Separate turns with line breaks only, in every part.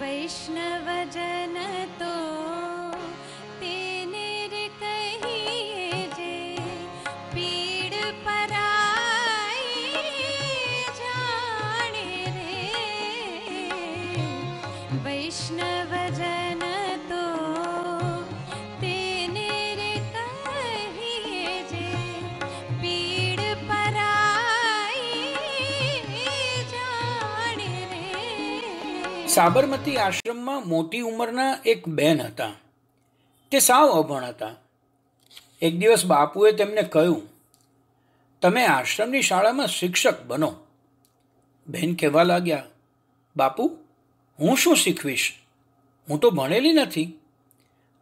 वैष्णवजनतो સાબરમતી આશ્રમમાં મોટી ઉંમરના એક બેન હતા તે સાવ અભણ હતા એક દિવસ બાપુએ તેમને કહ્યું તમે આશ્રમની શાળામાં શિક્ષક બનો બેન કહેવા લાગ્યા બાપુ હું શું શીખવીશ હું તો ભણેલી નથી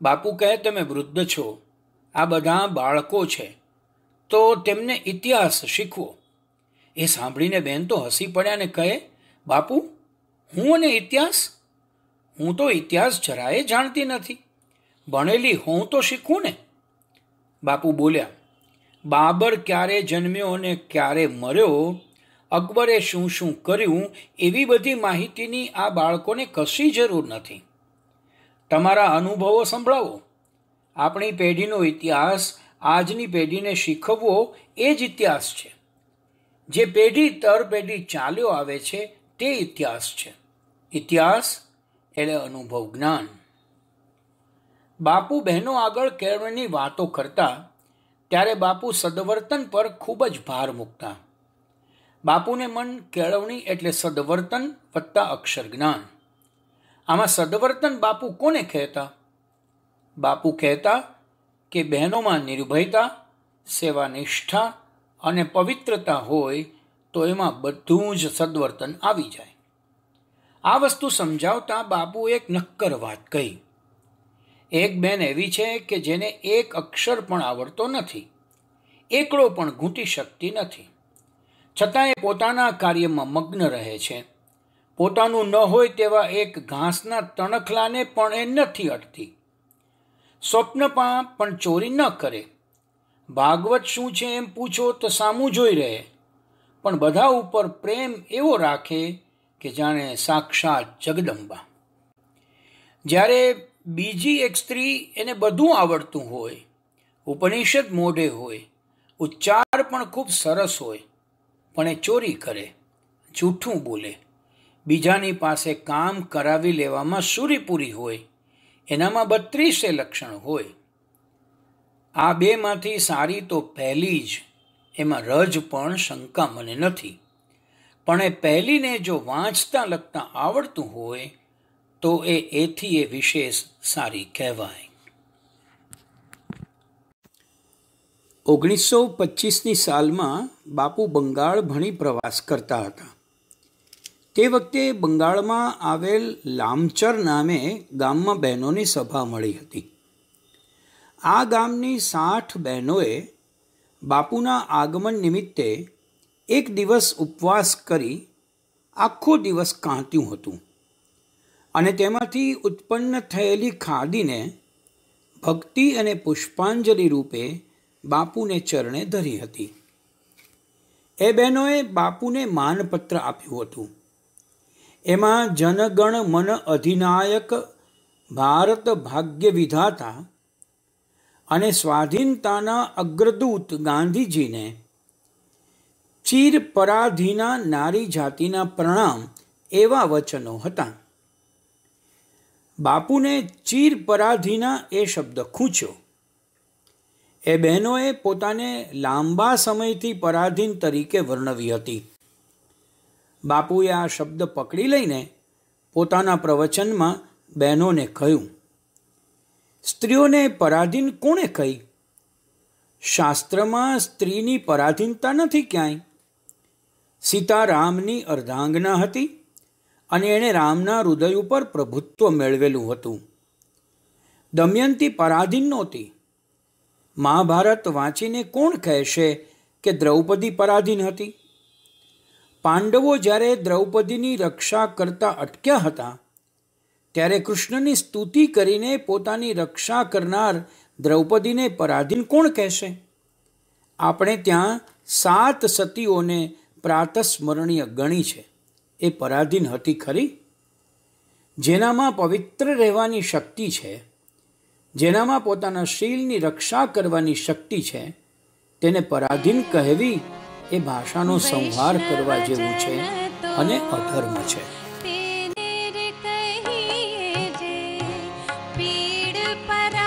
બાપુ કહે તમે વૃદ્ધ છો આ બધા બાળકો છે તો તેમને ઇતિહાસ શીખવો એ સાંભળીને બેન તો હસી પડ્યા ને કહે બાપુ હું અને ઇતિહાસ હું તો ઇતિહાસ જરાય જાણતી નથી ભણેલી હું તો શીખું ને બાપુ બોલ્યા બાબર ક્યારે જન્મ્યો અને ક્યારે મર્યો અકબરે શું શું કર્યું એવી બધી માહિતીની આ બાળકોને કશી જરૂર નથી તમારા અનુભવો સંભળાવો આપણી પેઢીનો ઇતિહાસ આજની પેઢીને શીખવવો એ જ ઇતિહાસ છે જે પેઢી દર પેઢી ચાલ્યો આવે છે તે ઇતિહાસ છે ઇતિહાસ એટલે અનુભવ જ્ઞાન બાપુ બહેનો આગળ કેળવણીની વાતો કરતા ત્યારે બાપુ સદવર્તન પર ખૂબ જ ભાર મૂકતા બાપુને મન કેળવણી એટલે સદવર્તન વત્તા અક્ષર જ્ઞાન આમાં સદવર્તન બાપુ કોને કહેતા બાપુ કહેતા કે બહેનોમાં નિર્ભયતા સેવા નિષ્ઠા અને પવિત્રતા હોય તો એમાં બધું જ સદવર્તન આવી જાય આ વસ્તુ સમજાવતા બાપુ એક નક્કર વાત કહી એક બેન એવી છે કે જેને એક અક્ષર પણ આવડતો નથી એકડો પણ ઘૂંટી શકતી નથી છતાં એ પોતાના કાર્યમાં મગ્ન રહે છે પોતાનું ન હોય તેવા એક ઘાસના તણખલાને પણ એ નથી અટતી સ્વપ્નપા પણ ચોરી ન કરે ભાગવત શું છે એમ પૂછો તો સામું જોઈ રહે પણ બધા ઉપર પ્રેમ એવો રાખે કે જાણે સાક્ષાત જગદંબા જ્યારે બીજી એક સ્ત્રી એને બધું આવડતું હોય ઉપનિષદ મોઢે હોય ઉચ્ચાર પણ ખૂબ સરસ હોય પણ એ ચોરી કરે જૂઠું બોલે બીજાની પાસે કામ કરાવી લેવામાં સુરીપૂરી હોય એનામાં બત્રીસે લક્ષણ હોય આ બેમાંથી સારી તો પહેલી જ એમાં રજ પણ શંકા મને નથી પણ એ પહેલીને જો વાંચતા લખતા આવડતું હોય તો એ એથી એ વિશેષ સારી કહેવાય ઓગણીસો પચીસની સાલમાં બાપુ બંગાળ ભણી પ્રવાસ કરતા હતા તે વખતે બંગાળમાં આવેલ લામચર નામે ગામમાં બહેનોની સભા મળી હતી આ ગામની સાઠ બહેનોએ બાપુના આગમન નિમિત્તે એક દિવસ ઉપવાસ કરી આખો દિવસ કાંત્યું હતું અને તેમાંથી ઉત્પન્ન થયેલી ખાદીને ભક્તિ અને પુષ્પાંજલિ રૂપે બાપુને ચરણે ધરી હતી એ બહેનોએ બાપુને માનપત્ર આપ્યું હતું એમાં જનગણ મન અધિનાયક ભારત ભાગ્ય વિધાતા અને સ્વાધીનતાના અગ્રદૂત ગાંધીજીને ચીર પરાધીના નારી જાતિના પ્રણામ એવા વચનો હતા બાપુને ચીર પરાધીના એ શબ્દ ખૂંચ્યો એ બહેનોએ પોતાને લાંબા સમયથી પરાધીન તરીકે વર્ણવી હતી બાપુએ આ શબ્દ પકડી લઈને પોતાના પ્રવચનમાં બહેનોને કહ્યું સ્ત્રીઓને પરાધીન કોણે કહી શાસ્ત્રમાં સ્ત્રીની પરાધીનતા નથી ક્યાંય સીતા રામની અર્ધાંગના હતી અને એણે રામના હૃદય ઉપર પ્રભુત્વ મેળવેલું હતું દમયંતી પરાધીન નહોતી મહાભારત વાંચીને કોણ કહેશે કે દ્રૌપદી પરાધીન હતી પાંડવો જ્યારે દ્રૌપદીની રક્ષા કરતા અટક્યા હતા ત્યારે કૃષ્ણની સ્તુતિ કરીને પોતાની રક્ષા કરનાર દ્રૌપદીને પરાધીન કોણ કહેશે આપણે ત્યાં સાત સતીઓને પ્રાતસ્મરણીય ગણી છે એ પરાધીન હતી ખરી જેનામાં પવિત્ર રહેવાની શક્તિ છે જેનામાં પોતાના શીલની રક્ષા કરવાની શક્તિ છે તેને પરાધીન કહેવી એ ભાષાનો સંહાર કરવા જેવું છે અને અધર્મ છે para